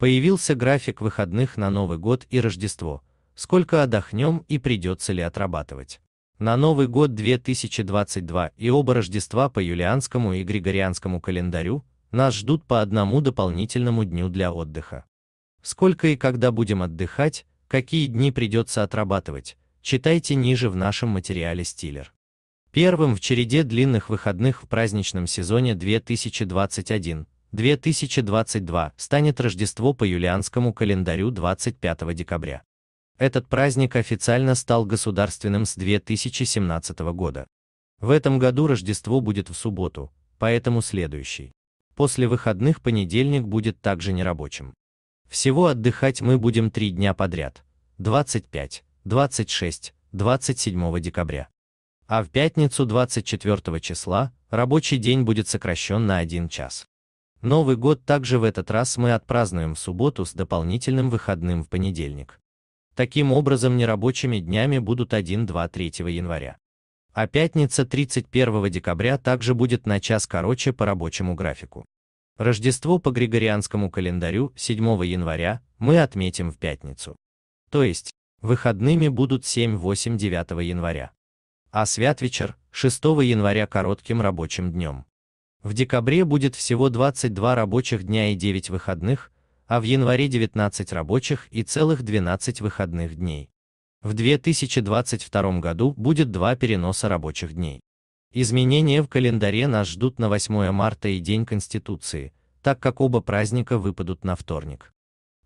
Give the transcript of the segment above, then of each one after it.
Появился график выходных на Новый год и Рождество, сколько отдохнем и придется ли отрабатывать. На Новый год 2022 и оба Рождества по юлианскому и григорианскому календарю нас ждут по одному дополнительному дню для отдыха. Сколько и когда будем отдыхать, какие дни придется отрабатывать, читайте ниже в нашем материале «Стиллер». Первым в череде длинных выходных в праздничном сезоне 2021 2022 станет Рождество по юлианскому календарю 25 декабря. Этот праздник официально стал государственным с 2017 года. В этом году Рождество будет в субботу, поэтому следующий. После выходных понедельник будет также нерабочим. Всего отдыхать мы будем три дня подряд, 25, 26, 27 декабря. А в пятницу 24 числа рабочий день будет сокращен на один час. Новый год также в этот раз мы отпразднуем в субботу с дополнительным выходным в понедельник. Таким образом нерабочими днями будут 1, 2, 3 января. А пятница 31 декабря также будет на час короче по рабочему графику. Рождество по Григорианскому календарю 7 января мы отметим в пятницу. То есть, выходными будут 7, 8, 9 января. А свят вечер 6 января коротким рабочим днем. В декабре будет всего 22 рабочих дня и 9 выходных, а в январе 19 рабочих и целых 12 выходных дней. В 2022 году будет два переноса рабочих дней. Изменения в календаре нас ждут на 8 марта и День Конституции, так как оба праздника выпадут на вторник.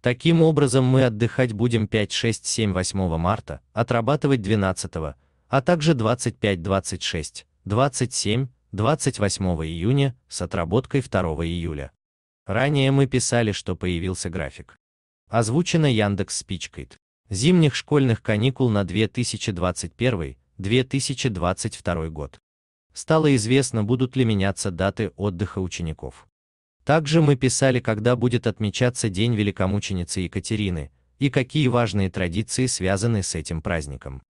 Таким образом мы отдыхать будем 5, 6, 7, 8 марта, отрабатывать 12, а также 25, 26, 27, 28 июня с отработкой 2 июля. Ранее мы писали, что появился график. Озвучено Яндекс Спичкайт. Зимних школьных каникул на 2021-2022 год. Стало известно, будут ли меняться даты отдыха учеников. Также мы писали, когда будет отмечаться День Великомученицы Екатерины и какие важные традиции связаны с этим праздником.